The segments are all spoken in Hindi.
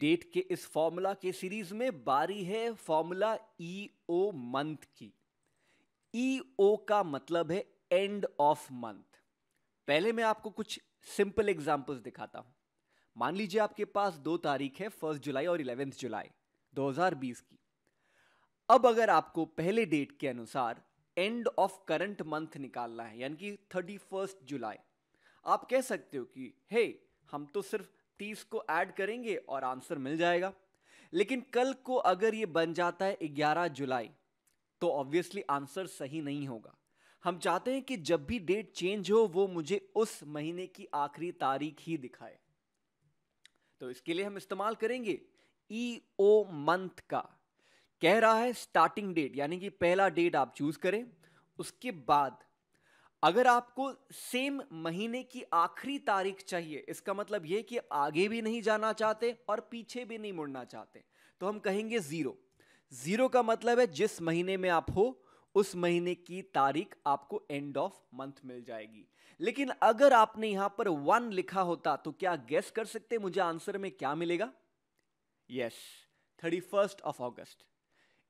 डेट के इस फॉर्मूला के सीरीज में बारी है फॉर्मूला ई ओ मंथ की ई e ओ का मतलब है एंड ऑफ मंथ पहले मैं आपको कुछ सिंपल एग्जांपल्स दिखाता हूं मान लीजिए आपके पास दो तारीख है फर्स्ट जुलाई और इलेवेंथ जुलाई 2020 की अब अगर आपको पहले डेट के अनुसार एंड ऑफ करंट मंथ निकालना है यानी कि थर्टी फर्स्ट जुलाई आप कह सकते हो कि हे hey, हम तो सिर्फ तीस को ऐड करेंगे और आंसर मिल जाएगा लेकिन कल को अगर ये बन जाता है ग्यारह जुलाई तो ऑब्वियसली आंसर सही नहीं होगा हम चाहते हैं कि जब भी डेट चेंज हो वो मुझे उस महीने की आखिरी तारीख ही दिखाए तो इसके लिए हम इस्तेमाल करेंगे ई ओ मंथ का कह रहा है स्टार्टिंग डेट यानी कि पहला डेट आप चूज करें उसके बाद अगर आपको सेम महीने की आखिरी तारीख चाहिए इसका मतलब यह कि आगे भी नहीं जाना चाहते और पीछे भी नहीं मुड़ना चाहते तो हम कहेंगे ज़ीरो ज़ीरो का मतलब है जिस महीने में आप हो उस महीने की तारीख आपको एंड ऑफ मंथ मिल जाएगी लेकिन अगर आपने यहां पर वन लिखा होता तो क्या गेस कर सकते मुझे आंसर में क्या मिलेगा yes thirty first of August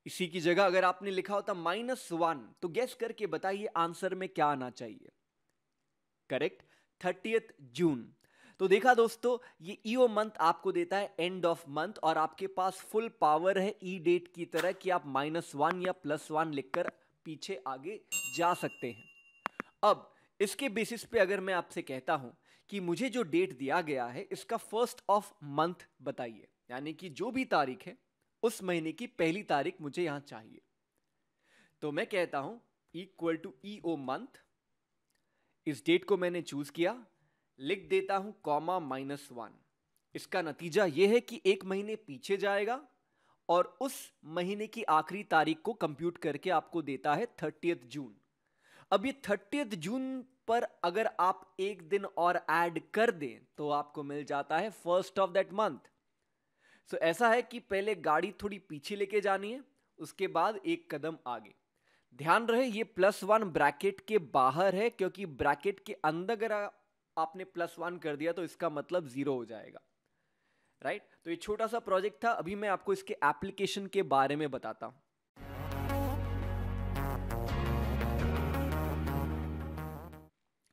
इसी की जगह अगर आपने लिखा होता माइनस वन तो गैस करके बताइए आंसर में क्या आना चाहिए करेक्ट थर्टियथ जून तो देखा दोस्तों ये ईओ e मंथ आपको देता है एंड ऑफ मंथ और आपके पास फुल पावर है ई e डेट की तरह कि आप माइनस वन या प्लस वन लिखकर पीछे आगे जा सकते हैं अब इसके बेसिस पे अगर मैं आपसे कहता हूं कि मुझे जो डेट दिया गया है इसका फर्स्ट ऑफ मंथ बताइए यानी कि जो भी तारीख है उस महीने की पहली तारीख मुझे यहां चाहिए तो मैं कहता हूं equal to E O month इस डेट को मैंने चूज़ किया लिख देता हूं कॉमा माइनस वन इसका नतीजा यह है कि एक महीने पीछे जाएगा और उस महीने की आखिरी तारीख को कंप्यूट करके आपको देता है थर्टी जून अब ये थर्टी जून पर अगर आप एक दिन और ऐड कर दें तो आपको मिल जाता है first of that month so so, ऐसा है कि पहले गाड़ी थोड़ी पीछे लेके जानी है उसके बाद एक कदम आगे ध्यान रहे ये प्लस वन ब्रैकेट के बाहर है क्योंकि ब्रैकेट के अंदर अगर आपने प्लस वन कर दिया तो इसका मतलब ज़ीरो हो जाएगा राइट right? तो ये छोटा सा प्रोजेक्ट था अभी मैं आपको इसके एप्लीकेशन के बारे में बताता हूँ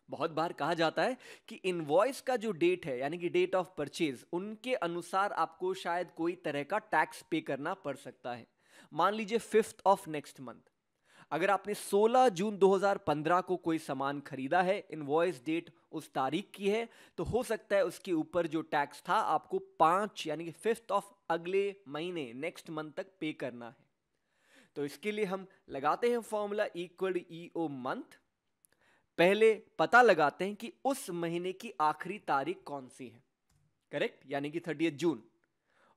बहुत बार कहा जाता है कि इनवॉइस का जो डेट है यानी कि डेट ऑफ परचेज उनके अनुसार आपको शायद कोई तरह का टैक्स पे करना पड़ सकता है मान लीजिए फिफ्थ ऑफ नेक्स्ट मंथ अगर आपने 16 जून 2015 को कोई सामान खरीदा है इनवॉइस डेट उस तारीख की है तो हो सकता है उसके ऊपर जो टैक्स था आपको पांच यानी कि फिफ्थ ऑफ अगले महीने नेक्स्ट मंथ तक पे करना है तो इसके लिए हम लगाते हैं फॉर्मूला इक्वल ईओ मंथ पहले पता लगाते हैं कि उस महीने की आखिरी तारीख कौन सी है करेक्ट यानी कि थर्टी जून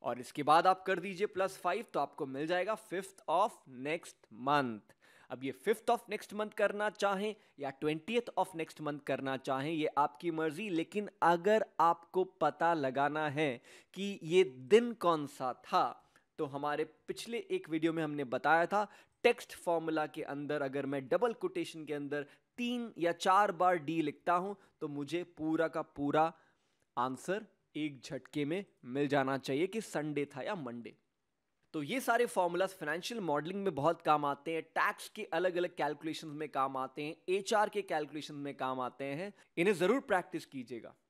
और इसके बाद आप कर दीजिए प्लस फाइव तो आपको मिल जाएगा फिफ्थ ऑफ नेक्स्ट मंथ अब ये फिफ्थ ऑफ नेक्स्ट मंथ करना चाहें या ट्वेंटी ऑफ नेक्स्ट मंथ करना चाहें ये आपकी मर्जी लेकिन अगर आपको पता लगाना है कि ये दिन कौन सा था तो हमारे पिछले एक वीडियो में हमने बताया था टेक्स्ट फॉर्मूला के अंदर अगर मैं डबल कोटेशन के अंदर तीन या चार बार डी लिखता हूं तो मुझे पूरा का पूरा आंसर एक झटके में मिल जाना चाहिए कि संडे था या मंडे तो ये सारे फॉर्मूलाज फाइनेंशियल मॉडलिंग में बहुत काम आते हैं टैक्स के अलग अलग कैलकुलेशंस में काम आते हैं एचआर के कैलकुलेशंस में काम आते हैं इन्हें ज़रूर प्रैक्टिस कीजिएगा